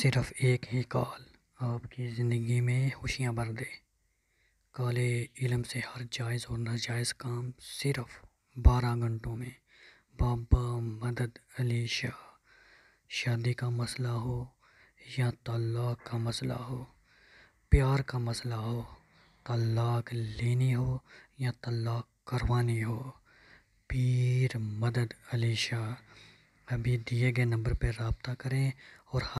सिर्फ एक ही कॉल आपकी ज़िंदगी में खुशियाँ भर दे काले इलम से हर जायज़ और नाजायज़ काम सिर्फ बारह घंटों में बाबा मदद अली शाह शादी का मसला हो या तलाक का मसला हो प्यार का मसला हो तलाक लेनी हो या तलाक करवानी हो पीर मदद अली शाह अभी दिए गए नंबर पर रबता करें और